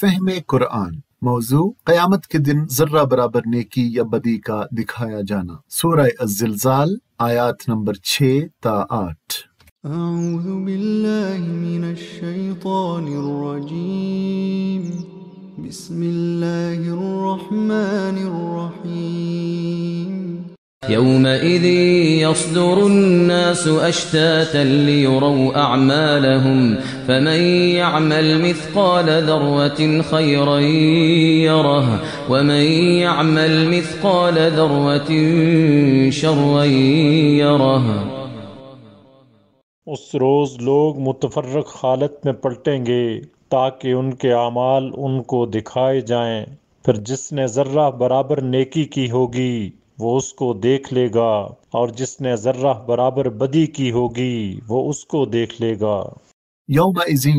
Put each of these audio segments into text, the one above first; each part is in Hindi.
फहमे कुरान मौजू क्यामत के दिन जर्रा बराबर नेकी या बदी का दिखाया जाना सूरह अजिलजाल आयात नंबर छ ता आठ أعوذ بالله من الشيطان الرجيم بسم الله الرحمن الرحيم يومئذ يصدر الناس أشتاتا ليروا أعمالهم فمن يعمل مثقال ذرة خيرا يره ومن يعمل مثقال ذرة شرا يره اس روز لوگ متفرق خالت میں پلٹیں گے تاکہ ان کے اعمال ان کو دکھائے جائیں پھر جس نے ذرہ برابر نیکی کی ہوگی वो उसको देख लेगा और जिसने जर्रा बराबर बदी की होगी वो उसको देख लेगा यौम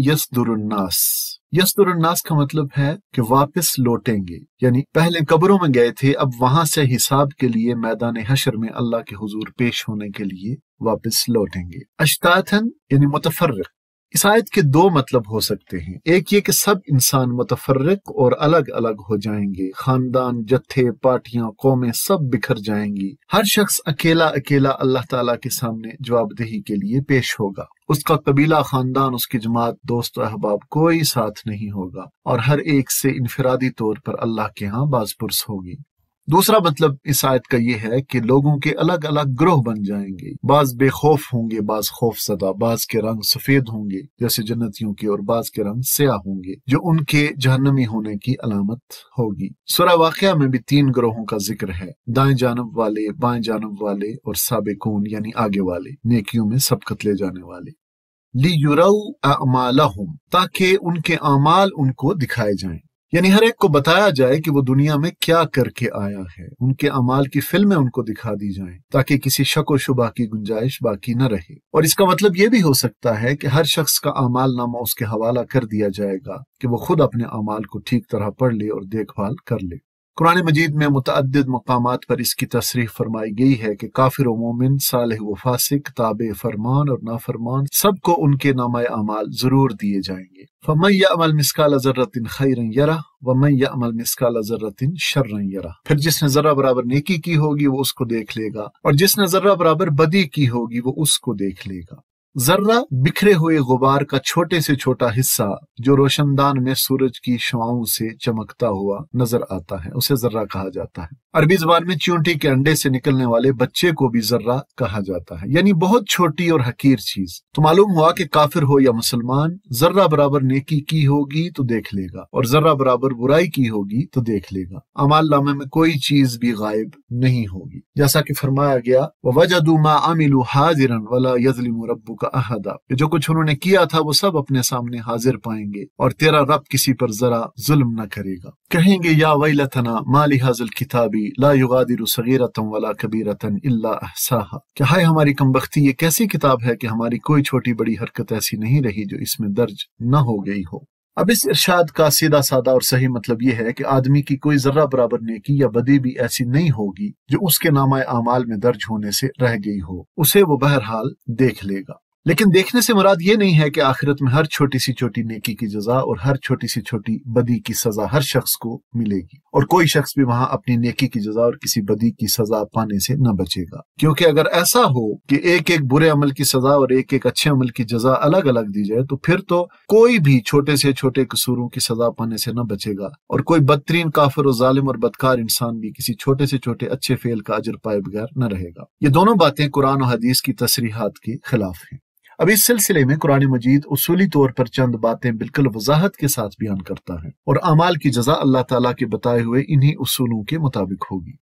यसदुरन्नास यसदुरन्नास का मतलब है कि वापस लौटेंगे यानी पहले कब्रों में गए थे अब वहां से हिसाब के लिए मैदान हशर में अल्लाह के हुजूर पेश होने के लिए वापस लौटेंगे अश्तातन यानी मुतफरक इस आयत के दो मतलब हो सकते हैं एक ये कि सब इंसान मुतफरक और अलग अलग हो जाएंगे खानदान जत्थे पार्टियां कौमें सब बिखर जाएंगी हर शख्स अकेला अकेला अल्लाह ताला के सामने जवाबदेही के लिए पेश होगा उसका कबीला खानदान उसकी जमात दोस्त अहबाब कोई साथ नहीं होगा और हर एक से इनफरादी तौर पर अल्लाह के यहाँ बाजपुरस होगी दूसरा मतलब इस आयत का ये है कि लोगों के अलग अलग ग्रोह बन जाएंगे बाज बेखौफ होंगे बाज खौफ सदा बाज के रंग सफेद होंगे जैसे जन्नतियों के और बाज के रंग स्याह होंगे जो उनके जहनमी होने की अलामत होगी सरा वाक में भी तीन ग्रोहों का जिक्र है दाएं जानब वाले बाएं जानब वाले और साबिकून यानी आगे वाले नेकियों में सबकत ले जाने वाले ली ताकि उनके अमाल उनको दिखाए जाएं यानी हर एक को बताया जाए कि वो दुनिया में क्या करके आया है उनके अमाल की फिल्में उनको दिखा दी जाएं ताकि किसी शक व शुबा की गुंजाइश बाकी न रहे और इसका मतलब ये भी हो सकता है कि हर शख्स का अमाल नामा उसके हवाला कर दिया जाएगा कि वो खुद अपने अमाल को ठीक तरह पढ़ ले और देखभाल कर ले कुरान मजीद में मुतद मकाम पर इसकी तसरी फरमाई गई है कि काफिर मोमिन साल व ताब फरमान और नाफरमान सबको उनके नाम अमाल जरूर दिए जाएंगे फमैय अमल मिसकाल खैर यरा मिसकाल जर्रतिन फिर जिसने जरा बराबर नेकी की होगी वो उसको देख लेगा और जिसने जरा बराबर बदी की होगी वो उसको देख लेगा जर्रा बिखरे हुए गुबार का छोटे से छोटा हिस्सा जो रोशनदान में सूरज की शवाओं से चमकता हुआ नजर आता है उसे जर्रा कहा जाता है अरबी जबान में चूंटी के अंडे से निकलने वाले बच्चे को भी जर्रा कहा जाता है यानी बहुत छोटी और हकीर चीज तो मालूम हुआ कि काफिर हो या मुसलमान जर्रा बराबर नेकी की होगी तो देख लेगा और जर्रा बराबर बुराई की होगी तो देख लेगा अमाल लामे में कोई चीज भी गायब नहीं होगी जैसा की फरमाया गया वजह अमिलू हाजिरन वाला यजलिम रबू का अहदा जो कुछ उन्होंने किया था वो सब अपने सामने हाजिर पाएंगे और तेरा रब किसी पर जरा जुल्म न करेगा कहेंगे या वही लथना माली हाजल किताबी ला युगादिर सगीरतम वला अहसाहा कि हाय हमारी कमबख्ती ये कैसी किताब है कि हमारी कोई छोटी बड़ी हरकत ऐसी नहीं रही जो इसमें दर्ज न हो गई हो अब इस इरशाद का सीधा सादा और सही मतलब यह है कि आदमी की कोई जर्रा बराबर नेकी या बदी भी ऐसी नहीं होगी जो उसके नामा अमाल में दर्ज होने से रह गई हो उसे वो बहरहाल देख लेगा लेकिन देखने से मुराद ये नहीं है कि आखिरत में हर छोटी सी छोटी नेकी की जजा और हर छोटी सी छोटी बदी की सजा हर शख्स को मिलेगी और कोई शख्स भी वहां अपनी नेकी की जजा और किसी बदी की सजा पाने से न बचेगा क्योंकि अगर ऐसा हो कि एक एक बुरे अमल की सजा और एक एक अच्छे अमल की जजा अलग अलग दी जाए तो फिर तो कोई भी छोटे से छोटे कसूरों की सजा पाने से न बचेगा और कोई बदतरीन काफर और जालिम और बदकार इंसान भी किसी छोटे से छोटे अच्छे फेल का अजर पाए बगैर न रहेगा ये दोनों बातें कुरान और हदीस की तसरीहत के खिलाफ है अब इस सिलसिले में कुरान मजीद उसूली तौर पर चंद बातें बिल्कुल वजाहत के साथ बयान करता है और अमाल की जजा अल्लाह तला के बताए हुए इन्ही उसूलों के मुताबिक होगी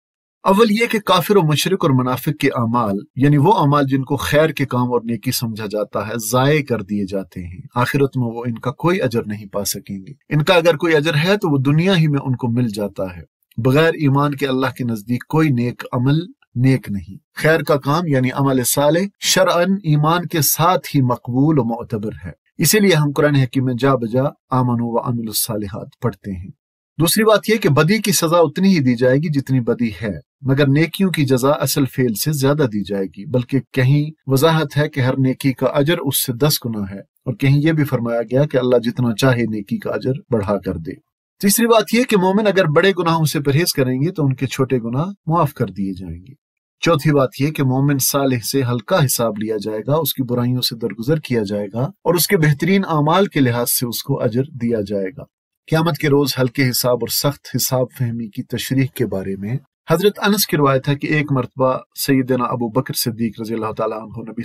अव्वल ये कि काफिर और मशरक और मुनाफिक के अमाल यानी वो अमाल जिनको खैर के काम और नेकी समझा जाता है ज़ाय कर दिए जाते हैं आखिरत में वो इनका कोई अजर नहीं पा सकेंगे इनका अगर कोई अजर है तो वो दुनिया ही में उनको मिल जाता है बगैर ईमान के अल्लाह के नज़दीक कोई नेक अमल नेक नहीं खैर का काम यानी अमल साल शरअन ईमान के साथ ही मकबूल और मतबर है इसीलिए हम कुरान हकीम जा बजा आमनो व अमिलसालहत पढ़ते हैं दूसरी बात यह कि बदी की सजा उतनी ही दी जाएगी जितनी बदी है मगर नेकियों की जजा असल फेल से ज्यादा दी जाएगी बल्कि कहीं वजाहत है कि हर नेकी का अजर उससे दस गुना है और कहीं यह भी फरमाया गया कि अल्लाह जितना चाहे नेकी का अजर बढ़ा कर दे तीसरी बात यह कि मोमिन अगर बड़े गुनाहों से परहेज करेंगे तो उनके छोटे गुनाह माफ कर दिए जाएंगे चौथी बात यह कि मोमिन साल से हल्का हिसाब लिया जाएगा उसकी बुराइयों से दरगुजर किया जाएगा और उसके बेहतरीन अमाल के लिहाज से उसको अजर दिया जाएगा क्यामत के रोज हल्के हिसाब और सख्त हिसाब फहमी की तशरीह के बारे में हजरत अनस की रवायत है कि एक मरतबा सैदना अबू बकर सिद्दीक रजी अल्लाह तबी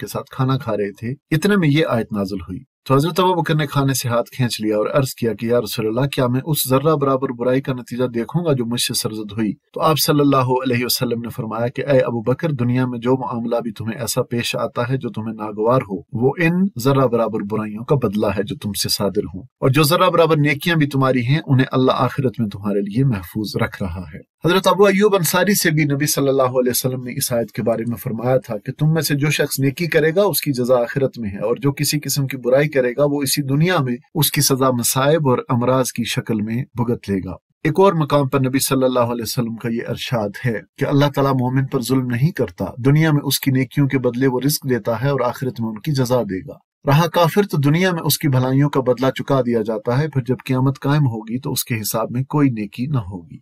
के साथ खाना खा रहे थे इतने में ये आयत नाजल हुई तो हजरत अबू बकर ने खाने से हाथ खींच लिया और अर्ज किया कि यार रसोल्ला क्या मैं उस जर्रा बराबर बुराई का नतीजा देखूंगा जो मुझसे सरजद हुई तो आप सल्लल्लाहु अलैहि वसल्लम ने फरमाया कि अय अबू बकर दुनिया में जो मामला भी तुम्हें ऐसा पेश आता है जो तुम्हें नागवार हो वो इन जर्रा बराबर बुराइयों का बदला है जो तुमसे सादिर हूँ और जो जर्रा बराबर नेकियां भी तुम्हारी हैं उन्हें अल्लाह आखिरत में तुम्हारे लिए महफूज रख रहा है हजरत अबू अयूब अंसारी से भी नबी सल्लल्लाहु अलैहि वसल्लम ने इस आयत के बारे में फरमाया था कि तुम में से जो शख्स नेकी करेगा उसकी जजा आखिरत में है और जो किसी किस्म की बुराई करेगा वो इसी दुनिया में उसकी सजा मसायब और अमराज की शक्ल में भुगत लेगा एक और मकाम पर नबी सल्लल्लाहु अलैहि वसल्लम का ये अरशाद है कि अल्लाह ताला मोमिन पर जुल्म नहीं करता दुनिया में उसकी नेकियों के बदले वो रिस्क देता है और आखिरत में उनकी जजा देगा रहा काफिर तो दुनिया में उसकी भलाइयों का बदला चुका दिया जाता है फिर जब क्यामत कायम होगी तो उसके हिसाब में कोई नेकी न होगी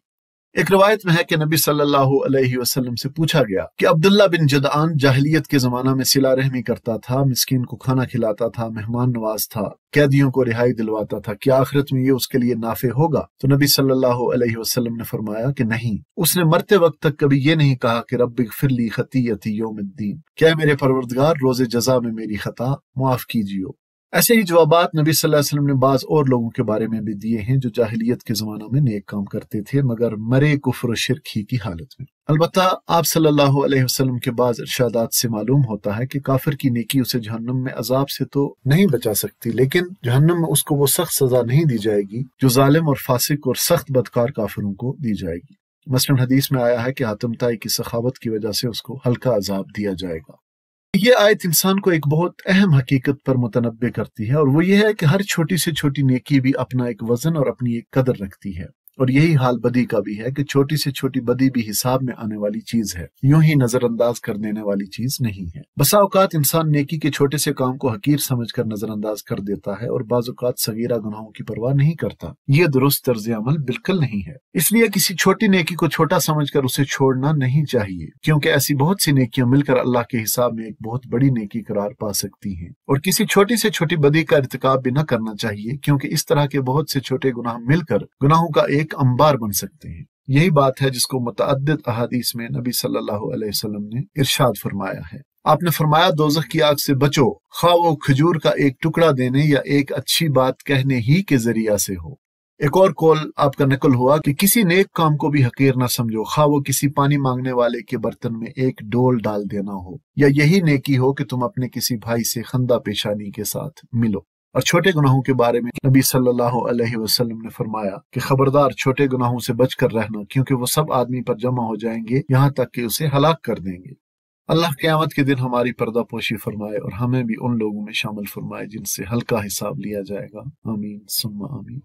एक रिवायत में है कि नबी सल्लल्लाहु अलैहि वसल्लम से पूछा गया कि अब्दुल्ला बिन जदान जाहलीत के जमाना में सिला रहमी करता था मिस्किन को खाना खिलाता था मेहमान नवाज था कैदियों को रिहाई दिलवाता था क्या आखिरत में ये उसके लिए नाफे होगा तो नबी सल्लल्लाहु अलैहि वसल्लम ने फरमाया कि नहीं उसने मरते वक्त तक कभी ये नहीं कहा कि रब फिरली खतीयती योमद्दीन क्या मेरे परवरदगार रोजे जजा में मेरी खता माफ कीजियो ऐसे ही जवाब नबी सल्लल्लाहु वसल्लम ने बाज़ और लोगों के बारे में भी दिए हैं जो जाहिलियत के जमानों में नेक काम करते थे मगर मरे कुफर शिरक ही की हालत में अलबत् आप सल्लल्लाहु अलैहि वसल्लम के बाद इर्शादात से मालूम होता है कि काफिर की नेकी उसे जहन्नम में अजाब से तो नहीं बचा सकती लेकिन जहन्नम में उसको वो सख्त सजा नहीं दी जाएगी जो जालिम और फासिक और सख्त बदकार काफिरों को दी जाएगी मसलन हदीस में आया है कि आतमताई की सखावत की वजह से उसको हल्का अजाब दिया जाएगा ये आयत इंसान को एक बहुत अहम हकीकत पर मुतनबे करती है और वो ये है कि हर छोटी से छोटी नेकी भी अपना एक वजन और अपनी एक कदर रखती है और यही हाल बदी का भी है कि छोटी से छोटी बदी भी हिसाब में आने वाली चीज है यूं ही नजरअंदाज कर देने वाली चीज नहीं है बसा औकात इंसान नेकी के छोटे से काम को हकीर समझ कर नजरअंदाज कर देता है और बाजुकात सगीरा गुनाहों की परवाह नहीं करता ये दुरुस्त तर्ज अमल बिल्कुल नहीं है इसलिए किसी छोटी नेकी को छोटा समझ कर उसे छोड़ना नहीं चाहिए क्योंकि ऐसी बहुत सी नेकियां मिलकर अल्लाह के हिसाब में एक बहुत बड़ी नेकी करार पा सकती है और किसी छोटी से छोटी बदी का इरतकाब भी न करना चाहिए क्योंकि इस तरह के बहुत से छोटे गुनाह मिलकर गुनाहों का एक एक अंबार बन सकते हैं यही बात है जिसको मुतद अहादीस में नबी सल्लल्लाहु अलैहि वसल्लम ने इरशाद फरमाया है आपने फरमाया दोजख की आग से बचो खा वो खजूर का एक टुकड़ा देने या एक अच्छी बात कहने ही के जरिया से हो एक और कॉल आपका नकल हुआ कि किसी नेक काम को भी हकीर ना समझो खा वो किसी पानी मांगने वाले के बर्तन में एक डोल डाल देना हो या यही नेकी हो कि तुम अपने किसी भाई से खंदा पेशानी के साथ मिलो और छोटे गुनाहों के बारे में नबी सल्लल्लाहु अलैहि वसल्लम ने फरमाया कि खबरदार छोटे गुनाहों से बचकर रहना क्योंकि वो सब आदमी पर जमा हो जाएंगे यहाँ तक कि उसे हलाक कर देंगे अल्लाह क्यामत के दिन हमारी पर्दा पोशी फरमाए और हमें भी उन लोगों में शामिल फरमाए जिनसे हल्का हिसाब लिया जाएगा आमीन सुम्मा आमीन